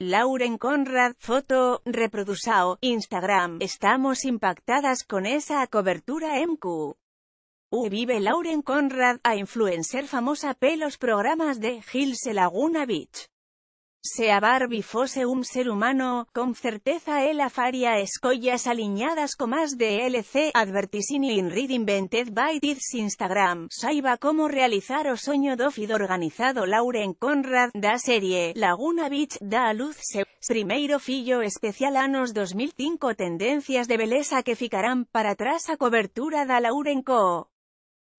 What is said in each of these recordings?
Lauren Conrad, foto, Reproduzao, Instagram, estamos impactadas con esa cobertura MQ. U vive Lauren Conrad, a influencer famosa pelos programas de Hills Laguna Beach. Se Barbie fose un ser humano, con certeza él afaría escollas alineadas con más de LC, advertising in reading invented by this Instagram, saiba cómo realizar o soño do organizado Lauren Conrad, da serie, Laguna Beach, da a luz Se primeiro fillo especial anos 2005 tendencias de belleza que ficarán para atrás a cobertura da Lauren Co.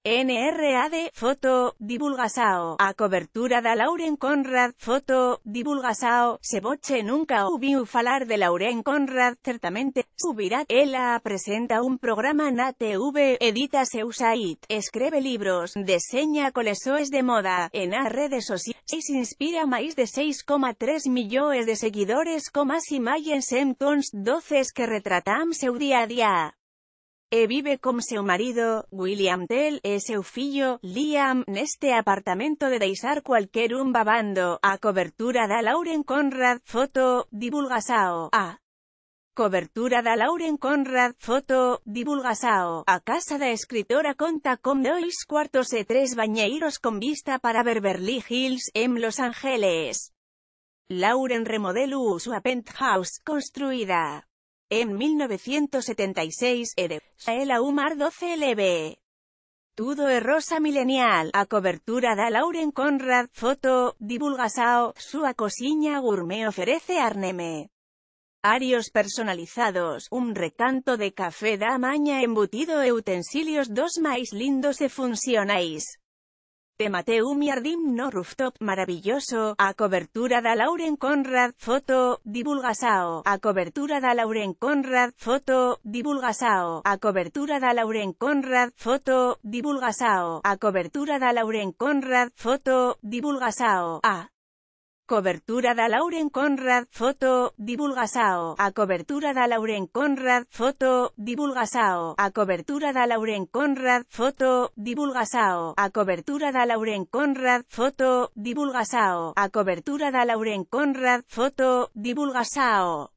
NRAD, foto, divulgasao, a cobertura da Lauren Conrad, foto, divulgasao, se boche nunca ouviu falar de Lauren Conrad, certamente, subirá, ella presenta un programa na ATV, edita seu site, escribe libros, diseña colesoes de moda, en a redes se inspira más de 6,3 millones de seguidores, comas imagens en tons, doces que retratam seu día a día. E vive con su marido, William Tell, e su hijo, Liam, en este apartamento de Deisar cualquier un babando, a cobertura da Lauren Conrad, foto, divulgasao, a. Cobertura da Lauren Conrad, foto, divulgasao, a casa da escritora conta con dos cuartos e tres bañeiros con vista para Beverly Hills, en Los Ángeles. Lauren remodeló su penthouse, construida en 1976, Ere, Saela Umar 12LB. Tudo e rosa milenial, a cobertura da Lauren Conrad, foto, divulgasao, Sua cosiña gourmet oferece Arneme. Arios personalizados, un recanto de café da maña embutido e utensilios dos Mais lindos e funcionais un Yardim no rooftop maravilloso, a cobertura da Lauren Conrad, foto, divulgasao, a cobertura da Lauren Conrad, foto, divulgasao, a cobertura da Lauren Conrad, foto, divulgasao, a cobertura da Lauren Conrad, foto, divulgasao, a Cobertura da Lauren Conrad, foto, divulgasao A cobertura de Lauren Conrad, foto, divulgasao A cobertura de Lauren Conrad, foto, divulgasao A cobertura de Lauren Conrad, foto, divulgasao A cobertura de Lauren Conrad, foto, divulgasao